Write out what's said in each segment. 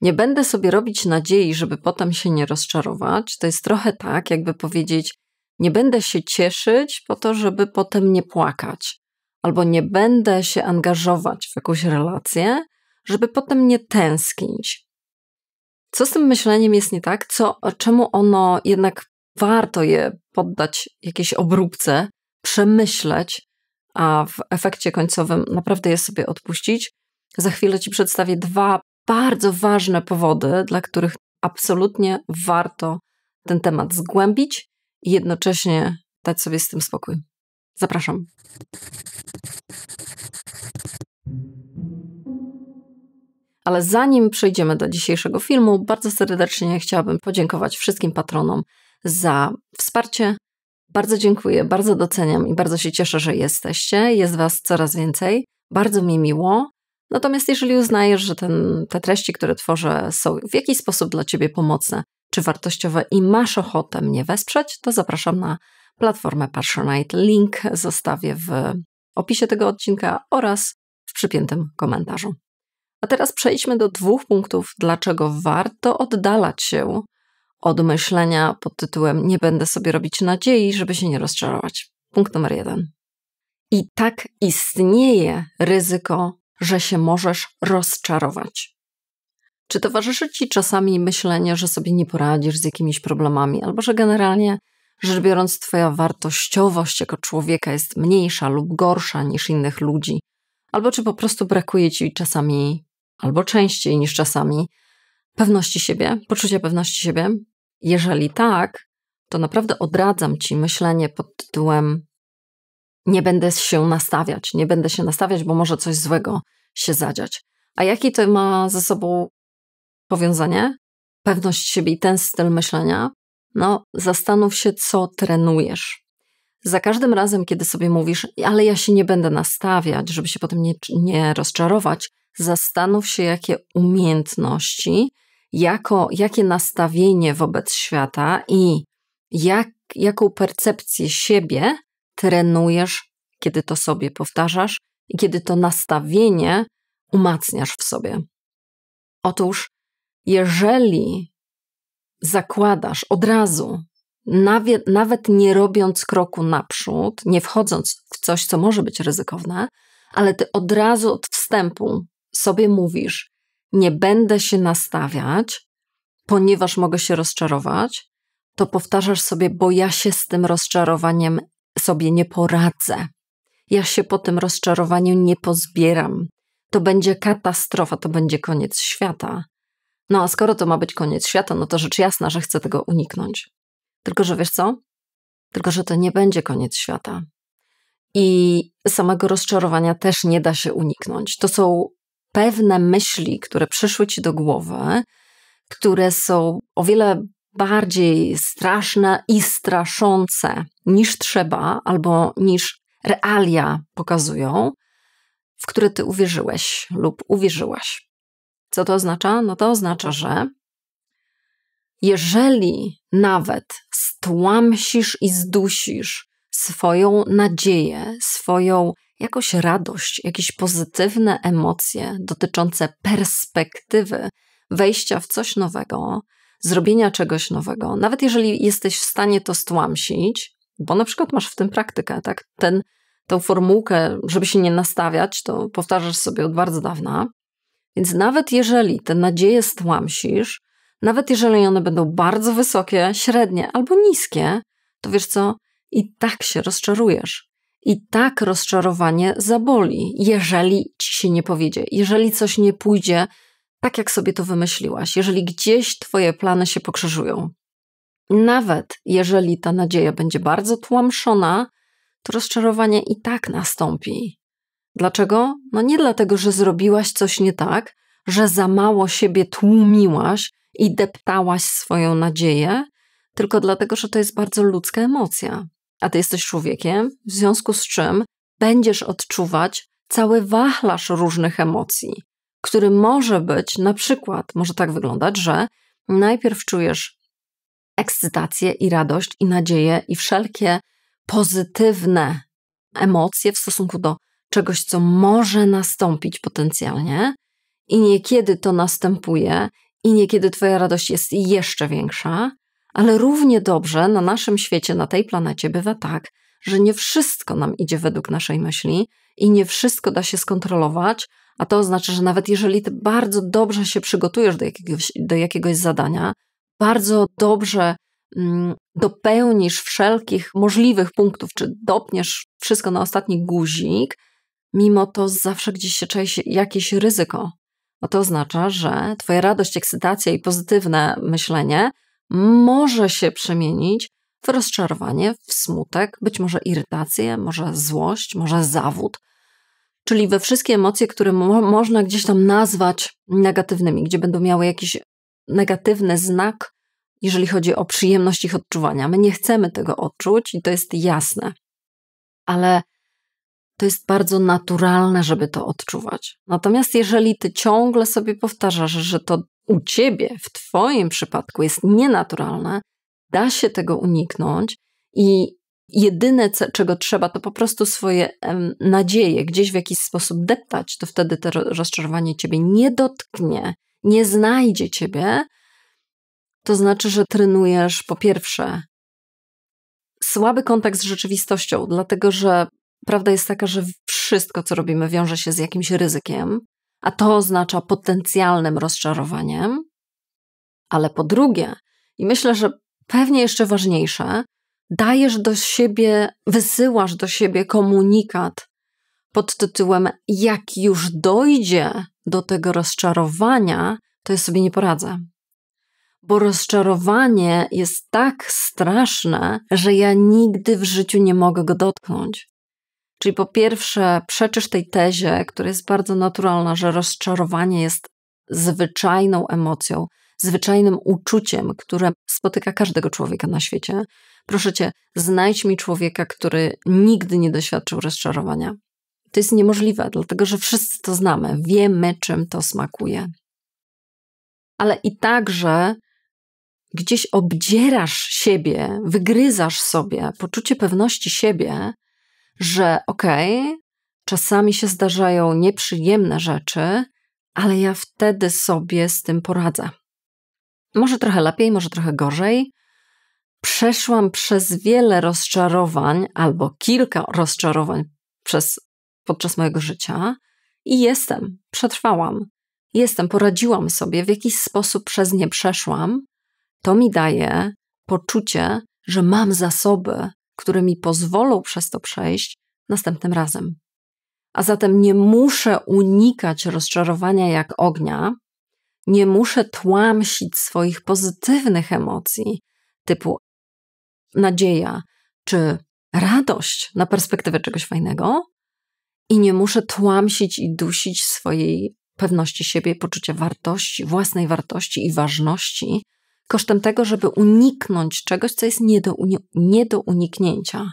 Nie będę sobie robić nadziei, żeby potem się nie rozczarować. To jest trochę tak, jakby powiedzieć: Nie będę się cieszyć po to, żeby potem nie płakać, albo nie będę się angażować w jakąś relację, żeby potem nie tęsknić. Co z tym myśleniem jest nie tak? Co, czemu ono jednak warto je poddać jakiejś obróbce, przemyśleć, a w efekcie końcowym naprawdę je sobie odpuścić? Za chwilę Ci przedstawię dwa bardzo ważne powody, dla których absolutnie warto ten temat zgłębić i jednocześnie dać sobie z tym spokój. Zapraszam. Ale zanim przejdziemy do dzisiejszego filmu, bardzo serdecznie chciałabym podziękować wszystkim patronom za wsparcie. Bardzo dziękuję, bardzo doceniam i bardzo się cieszę, że jesteście. Jest Was coraz więcej. Bardzo mi miło. Natomiast jeżeli uznajesz, że ten, te treści, które tworzę, są w jakiś sposób dla ciebie pomocne czy wartościowe i masz ochotę mnie wesprzeć, to zapraszam na platformę Patronite. Link zostawię w opisie tego odcinka oraz w przypiętym komentarzu. A teraz przejdźmy do dwóch punktów, dlaczego warto oddalać się od myślenia pod tytułem Nie będę sobie robić nadziei, żeby się nie rozczarować. Punkt numer jeden. I tak istnieje ryzyko że się możesz rozczarować. Czy towarzyszy ci czasami myślenie, że sobie nie poradzisz z jakimiś problemami, albo że generalnie rzecz biorąc, Twoja wartościowość jako człowieka jest mniejsza lub gorsza niż innych ludzi, albo czy po prostu brakuje Ci czasami, albo częściej niż czasami, pewności siebie, poczucia pewności siebie? Jeżeli tak, to naprawdę odradzam Ci myślenie pod tytułem: nie będę się nastawiać, nie będę się nastawiać, bo może coś złego się zadziać. A jaki to ma ze sobą powiązanie? Pewność siebie i ten styl myślenia? No, zastanów się, co trenujesz. Za każdym razem, kiedy sobie mówisz, ale ja się nie będę nastawiać, żeby się potem nie, nie rozczarować, zastanów się, jakie umiejętności, jako, jakie nastawienie wobec świata i jak, jaką percepcję siebie trenujesz, kiedy to sobie powtarzasz i kiedy to nastawienie umacniasz w sobie. Otóż, jeżeli zakładasz od razu, nawet, nawet nie robiąc kroku naprzód, nie wchodząc w coś, co może być ryzykowne, ale ty od razu od wstępu sobie mówisz: Nie będę się nastawiać, ponieważ mogę się rozczarować, to powtarzasz sobie, bo ja się z tym rozczarowaniem sobie nie poradzę. Ja się po tym rozczarowaniu nie pozbieram. To będzie katastrofa, to będzie koniec świata. No a skoro to ma być koniec świata, no to rzecz jasna, że chcę tego uniknąć. Tylko, że wiesz co? Tylko, że to nie będzie koniec świata. I samego rozczarowania też nie da się uniknąć. To są pewne myśli, które przyszły ci do głowy, które są o wiele bardziej straszne i straszące niż trzeba albo niż realia pokazują, w które ty uwierzyłeś lub uwierzyłaś. Co to oznacza? No to oznacza, że jeżeli nawet stłamsisz i zdusisz swoją nadzieję, swoją jakąś radość, jakieś pozytywne emocje dotyczące perspektywy wejścia w coś nowego, zrobienia czegoś nowego. Nawet jeżeli jesteś w stanie to stłamsić, bo na przykład masz w tym praktykę, tak? Ten, tą formułkę, żeby się nie nastawiać, to powtarzasz sobie od bardzo dawna. Więc nawet jeżeli te nadzieje stłamsisz, nawet jeżeli one będą bardzo wysokie, średnie albo niskie, to wiesz co? I tak się rozczarujesz. I tak rozczarowanie zaboli, jeżeli ci się nie powiedzie, jeżeli coś nie pójdzie tak jak sobie to wymyśliłaś, jeżeli gdzieś Twoje plany się pokrzyżują. Nawet jeżeli ta nadzieja będzie bardzo tłamszona, to rozczarowanie i tak nastąpi. Dlaczego? No nie dlatego, że zrobiłaś coś nie tak, że za mało siebie tłumiłaś i deptałaś swoją nadzieję, tylko dlatego, że to jest bardzo ludzka emocja. A ty jesteś człowiekiem, w związku z czym będziesz odczuwać cały wachlarz różnych emocji który może być na przykład, może tak wyglądać, że najpierw czujesz ekscytację i radość i nadzieję i wszelkie pozytywne emocje w stosunku do czegoś, co może nastąpić potencjalnie, i niekiedy to następuje, i niekiedy Twoja radość jest jeszcze większa, ale równie dobrze na naszym świecie, na tej planecie bywa tak, że nie wszystko nam idzie według naszej myśli i nie wszystko da się skontrolować, a to oznacza, że nawet jeżeli ty bardzo dobrze się przygotujesz do jakiegoś, do jakiegoś zadania, bardzo dobrze mm, dopełnisz wszelkich możliwych punktów, czy dopniesz wszystko na ostatni guzik, mimo to zawsze gdzieś się czuje się jakieś ryzyko. A to oznacza, że Twoja radość, ekscytacja i pozytywne myślenie może się przemienić w rozczarowanie, w smutek, być może irytację, może złość, może zawód, czyli we wszystkie emocje, które mo można gdzieś tam nazwać negatywnymi, gdzie będą miały jakiś negatywny znak, jeżeli chodzi o przyjemność ich odczuwania. My nie chcemy tego odczuć i to jest jasne, ale to jest bardzo naturalne, żeby to odczuwać. Natomiast jeżeli ty ciągle sobie powtarzasz, że to u ciebie, w twoim przypadku jest nienaturalne, da się tego uniknąć i jedyne, czego trzeba, to po prostu swoje nadzieje gdzieś w jakiś sposób deptać, to wtedy to rozczarowanie ciebie nie dotknie, nie znajdzie ciebie. To znaczy, że trenujesz po pierwsze słaby kontakt z rzeczywistością, dlatego że prawda jest taka, że wszystko, co robimy, wiąże się z jakimś ryzykiem, a to oznacza potencjalnym rozczarowaniem. Ale po drugie, i myślę, że pewnie jeszcze ważniejsze, dajesz do siebie, wysyłasz do siebie komunikat pod tytułem: Jak już dojdzie do tego rozczarowania, to ja sobie nie poradzę. Bo rozczarowanie jest tak straszne, że ja nigdy w życiu nie mogę go dotknąć. Czyli po pierwsze, przeczysz tej tezie, która jest bardzo naturalna, że rozczarowanie jest zwyczajną emocją, zwyczajnym uczuciem, które spotyka każdego człowieka na świecie. Proszę cię, znajdź mi człowieka, który nigdy nie doświadczył rozczarowania. To jest niemożliwe, dlatego że wszyscy to znamy, wiemy, czym to smakuje. Ale i także gdzieś obdzierasz siebie, wygryzasz sobie poczucie pewności siebie, że okej, okay, czasami się zdarzają nieprzyjemne rzeczy, ale ja wtedy sobie z tym poradzę może trochę lepiej, może trochę gorzej. Przeszłam przez wiele rozczarowań albo kilka rozczarowań przez, podczas mojego życia i jestem, przetrwałam. Jestem, poradziłam sobie, w jakiś sposób przez nie przeszłam. To mi daje poczucie, że mam zasoby, które mi pozwolą przez to przejść następnym razem. A zatem nie muszę unikać rozczarowania jak ognia, nie muszę tłamsić swoich pozytywnych emocji, typu nadzieja czy radość na perspektywę czegoś fajnego, i nie muszę tłamsić i dusić swojej pewności siebie, poczucia wartości, własnej wartości i ważności, kosztem tego, żeby uniknąć czegoś, co jest nie do, nie do uniknięcia.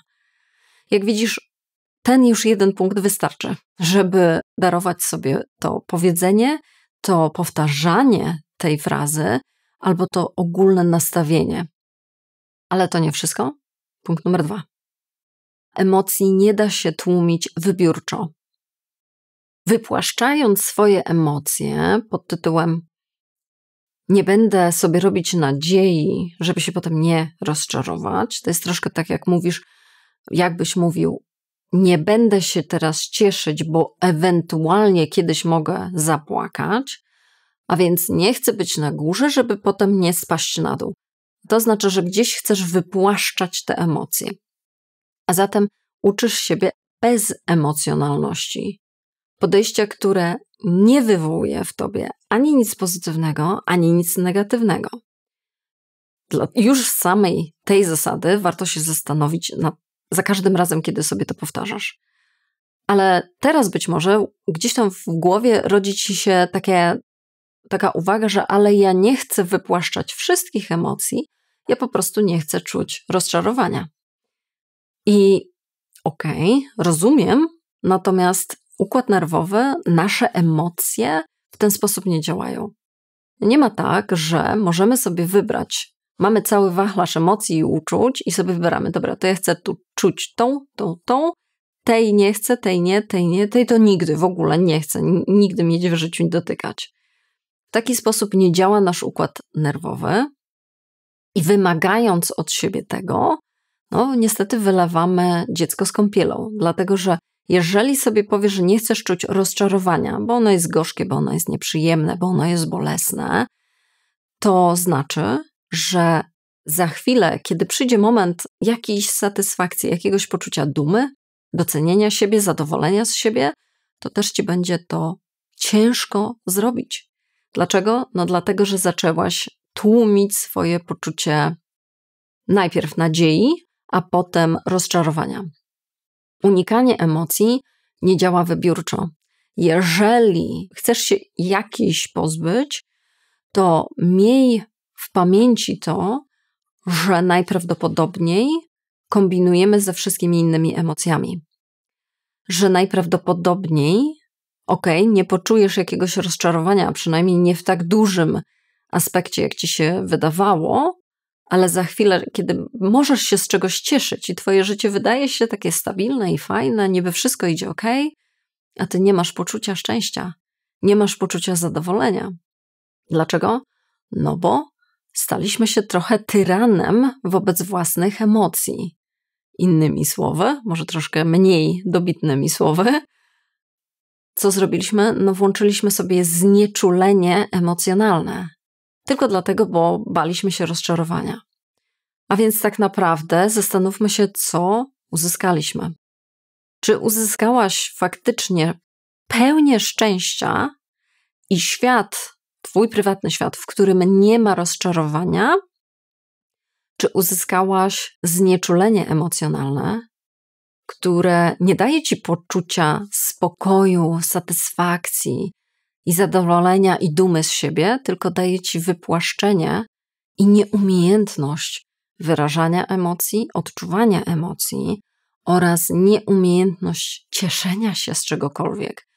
Jak widzisz, ten już jeden punkt wystarczy, żeby darować sobie to powiedzenie to powtarzanie tej frazy albo to ogólne nastawienie. Ale to nie wszystko. Punkt numer dwa. Emocji nie da się tłumić wybiórczo. Wypłaszczając swoje emocje pod tytułem nie będę sobie robić nadziei, żeby się potem nie rozczarować. To jest troszkę tak, jak mówisz, jakbyś mówił, nie będę się teraz cieszyć, bo ewentualnie kiedyś mogę zapłakać, a więc nie chcę być na górze, żeby potem nie spaść na dół. To znaczy, że gdzieś chcesz wypłaszczać te emocje. A zatem uczysz siebie bez emocjonalności. Podejścia, które nie wywołuje w tobie ani nic pozytywnego, ani nic negatywnego. Dla już z samej tej zasady warto się zastanowić nad za każdym razem, kiedy sobie to powtarzasz. Ale teraz być może gdzieś tam w głowie rodzi ci się takie, taka uwaga, że ale ja nie chcę wypłaszczać wszystkich emocji, ja po prostu nie chcę czuć rozczarowania. I okej, okay, rozumiem, natomiast układ nerwowy, nasze emocje w ten sposób nie działają. Nie ma tak, że możemy sobie wybrać mamy cały wachlarz emocji i uczuć i sobie wybieramy, dobra, to ja chcę tu czuć tą, tą, tą, tej nie chcę, tej nie, tej nie, tej to nigdy w ogóle nie chcę, nigdy mieć w życiu nie dotykać. W taki sposób nie działa nasz układ nerwowy i wymagając od siebie tego, no niestety wylewamy dziecko z kąpielą, dlatego że jeżeli sobie powiesz, że nie chcesz czuć rozczarowania, bo ono jest gorzkie, bo ono jest nieprzyjemne, bo ono jest bolesne, to znaczy, że za chwilę, kiedy przyjdzie moment jakiejś satysfakcji, jakiegoś poczucia dumy, docenienia siebie, zadowolenia z siebie, to też ci będzie to ciężko zrobić. Dlaczego? No dlatego, że zaczęłaś tłumić swoje poczucie najpierw nadziei, a potem rozczarowania. Unikanie emocji nie działa wybiórczo. Jeżeli chcesz się jakiejś pozbyć, to miej w pamięci to, że najprawdopodobniej kombinujemy ze wszystkimi innymi emocjami. Że najprawdopodobniej, okej, okay, nie poczujesz jakiegoś rozczarowania, przynajmniej nie w tak dużym aspekcie, jak ci się wydawało, ale za chwilę, kiedy możesz się z czegoś cieszyć i twoje życie wydaje się takie stabilne i fajne, niby wszystko idzie ok, a ty nie masz poczucia szczęścia, nie masz poczucia zadowolenia. Dlaczego? No bo staliśmy się trochę tyranem wobec własnych emocji. Innymi słowy, może troszkę mniej dobitnymi słowy, co zrobiliśmy? No, włączyliśmy sobie znieczulenie emocjonalne. Tylko dlatego, bo baliśmy się rozczarowania. A więc tak naprawdę zastanówmy się, co uzyskaliśmy. Czy uzyskałaś faktycznie pełnię szczęścia i świat swój prywatny świat, w którym nie ma rozczarowania, czy uzyskałaś znieczulenie emocjonalne, które nie daje ci poczucia spokoju, satysfakcji i zadowolenia i dumy z siebie, tylko daje ci wypłaszczenie i nieumiejętność wyrażania emocji, odczuwania emocji oraz nieumiejętność cieszenia się z czegokolwiek,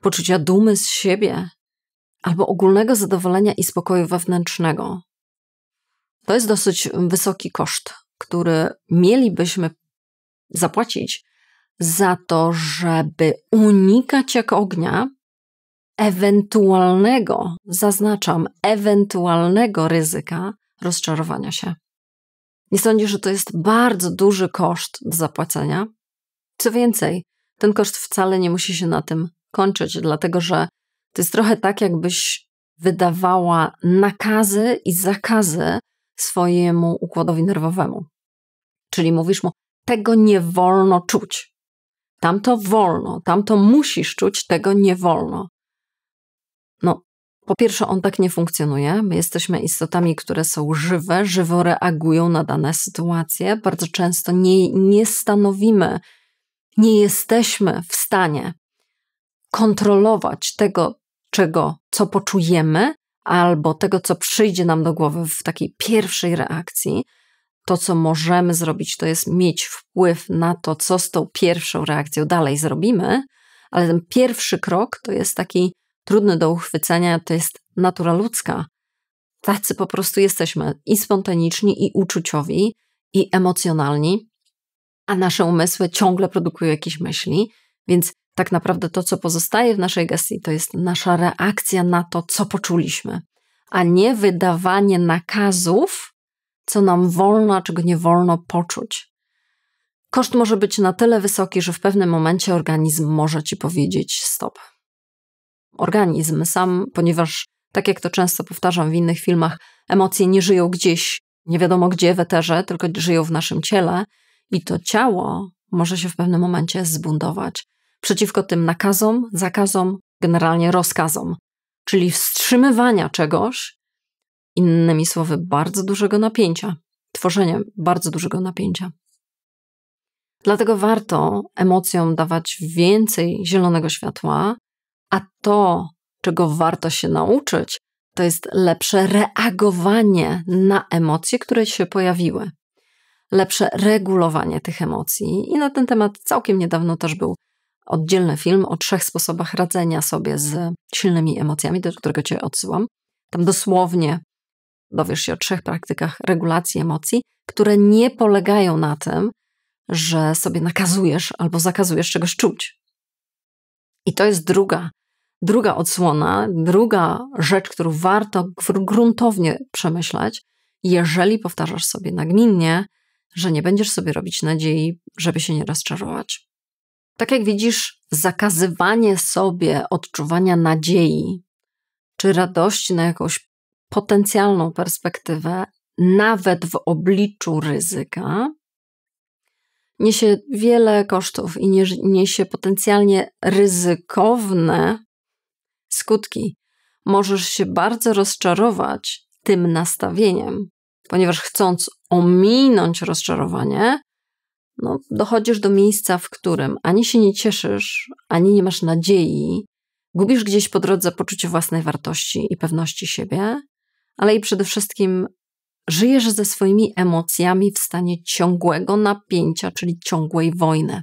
poczucia dumy z siebie, albo ogólnego zadowolenia i spokoju wewnętrznego. To jest dosyć wysoki koszt, który mielibyśmy zapłacić za to, żeby unikać jak ognia ewentualnego, zaznaczam, ewentualnego ryzyka rozczarowania się. Nie sądzisz, że to jest bardzo duży koszt do zapłacenia? Co więcej, ten koszt wcale nie musi się na tym kończyć, dlatego że to jest trochę tak, jakbyś wydawała nakazy i zakazy swojemu układowi nerwowemu. Czyli mówisz mu, tego nie wolno czuć. Tamto wolno, tamto musisz czuć, tego nie wolno. No, po pierwsze, on tak nie funkcjonuje. My jesteśmy istotami, które są żywe, żywo reagują na dane sytuacje. Bardzo często nie, nie stanowimy, nie jesteśmy w stanie kontrolować tego, czego, co poczujemy, albo tego, co przyjdzie nam do głowy w takiej pierwszej reakcji, to, co możemy zrobić, to jest mieć wpływ na to, co z tą pierwszą reakcją dalej zrobimy, ale ten pierwszy krok to jest taki trudny do uchwycenia, to jest natura ludzka. Tacy po prostu jesteśmy i spontaniczni, i uczuciowi, i emocjonalni, a nasze umysły ciągle produkują jakieś myśli, więc tak naprawdę to, co pozostaje w naszej gestii, to jest nasza reakcja na to, co poczuliśmy, a nie wydawanie nakazów, co nam wolno, czego nie wolno poczuć. Koszt może być na tyle wysoki, że w pewnym momencie organizm może ci powiedzieć stop. Organizm sam, ponieważ, tak jak to często powtarzam w innych filmach, emocje nie żyją gdzieś, nie wiadomo gdzie w eterze, tylko żyją w naszym ciele i to ciało może się w pewnym momencie zbundować przeciwko tym nakazom, zakazom, generalnie rozkazom, czyli wstrzymywania czegoś, innymi słowy, bardzo dużego napięcia, tworzeniem bardzo dużego napięcia. Dlatego warto emocjom dawać więcej zielonego światła, a to, czego warto się nauczyć, to jest lepsze reagowanie na emocje, które się pojawiły, lepsze regulowanie tych emocji. I na ten temat całkiem niedawno też był oddzielny film o trzech sposobach radzenia sobie z mhm. silnymi emocjami, do którego Cię odsyłam. Tam dosłownie dowiesz się o trzech praktykach regulacji emocji, które nie polegają na tym, że sobie nakazujesz albo zakazujesz czegoś czuć. I to jest druga, druga odsłona, druga rzecz, którą warto gruntownie przemyśleć, jeżeli powtarzasz sobie nagminnie, że nie będziesz sobie robić nadziei, żeby się nie rozczarować. Tak jak widzisz, zakazywanie sobie odczuwania nadziei czy radości na jakąś potencjalną perspektywę, nawet w obliczu ryzyka, niesie wiele kosztów i niesie potencjalnie ryzykowne skutki. Możesz się bardzo rozczarować tym nastawieniem, ponieważ chcąc ominąć rozczarowanie, no, dochodzisz do miejsca, w którym ani się nie cieszysz, ani nie masz nadziei, gubisz gdzieś po drodze poczucie własnej wartości i pewności siebie, ale i przede wszystkim żyjesz ze swoimi emocjami w stanie ciągłego napięcia, czyli ciągłej wojny.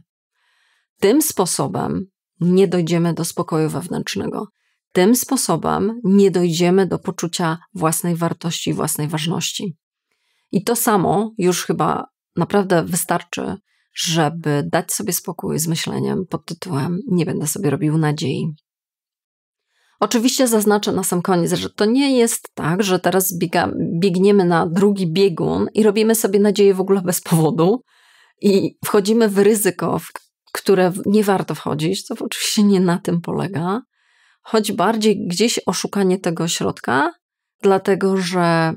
Tym sposobem nie dojdziemy do spokoju wewnętrznego. Tym sposobem nie dojdziemy do poczucia własnej wartości i własnej ważności. I to samo już chyba naprawdę wystarczy, żeby dać sobie spokój z myśleniem pod tytułem Nie będę sobie robił nadziei. Oczywiście zaznaczę na sam koniec, że to nie jest tak, że teraz biega, biegniemy na drugi biegun i robimy sobie nadzieję w ogóle bez powodu i wchodzimy w ryzyko, w które nie warto wchodzić, to oczywiście nie na tym polega, choć bardziej gdzieś oszukanie tego środka, dlatego że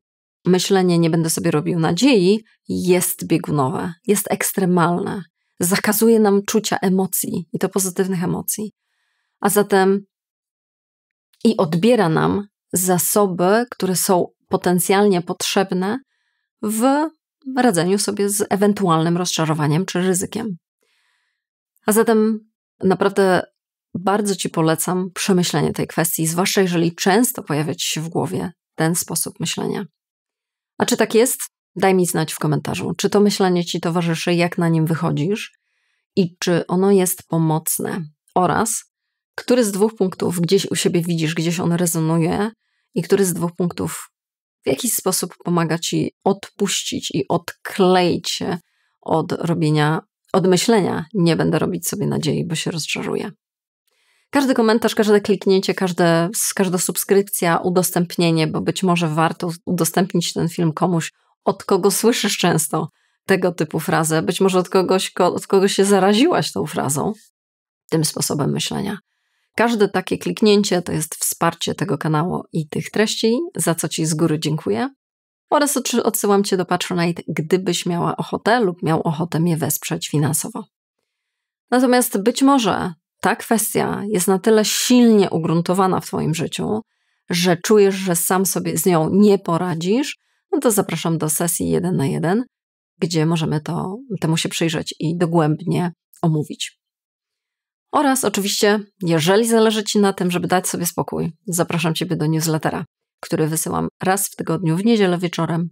myślenie nie będę sobie robił nadziei jest biegunowe, jest ekstremalne. Zakazuje nam czucia emocji i to pozytywnych emocji. A zatem i odbiera nam zasoby, które są potencjalnie potrzebne w radzeniu sobie z ewentualnym rozczarowaniem czy ryzykiem. A zatem naprawdę bardzo Ci polecam przemyślenie tej kwestii, zwłaszcza jeżeli często pojawia Ci się w głowie ten sposób myślenia. A czy tak jest? Daj mi znać w komentarzu, czy to myślenie ci towarzyszy, jak na nim wychodzisz i czy ono jest pomocne. Oraz który z dwóch punktów gdzieś u siebie widzisz, gdzieś on rezonuje i który z dwóch punktów w jakiś sposób pomaga ci odpuścić i odkleić się od robienia, od myślenia nie będę robić sobie nadziei, bo się rozczaruję. Każdy komentarz, każde kliknięcie, każde, każda subskrypcja, udostępnienie, bo być może warto udostępnić ten film komuś, od kogo słyszysz często tego typu frazę, być może od kogoś, od kogoś się zaraziłaś tą frazą, tym sposobem myślenia. Każde takie kliknięcie to jest wsparcie tego kanału i tych treści, za co Ci z góry dziękuję. Oraz odsyłam Cię do Patronite, gdybyś miała ochotę lub miał ochotę mnie wesprzeć finansowo. Natomiast być może ta kwestia jest na tyle silnie ugruntowana w Twoim życiu, że czujesz, że sam sobie z nią nie poradzisz, no to zapraszam do sesji 1 na 1, gdzie możemy to, temu się przyjrzeć i dogłębnie omówić. Oraz oczywiście, jeżeli zależy Ci na tym, żeby dać sobie spokój, zapraszam Ciebie do newslettera, który wysyłam raz w tygodniu w niedzielę wieczorem.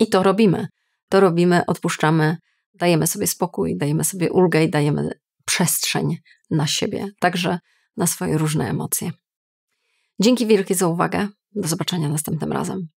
I to robimy. To robimy, odpuszczamy, dajemy sobie spokój, dajemy sobie ulgę i dajemy przestrzeń na siebie, także na swoje różne emocje. Dzięki wielkie za uwagę. Do zobaczenia następnym razem.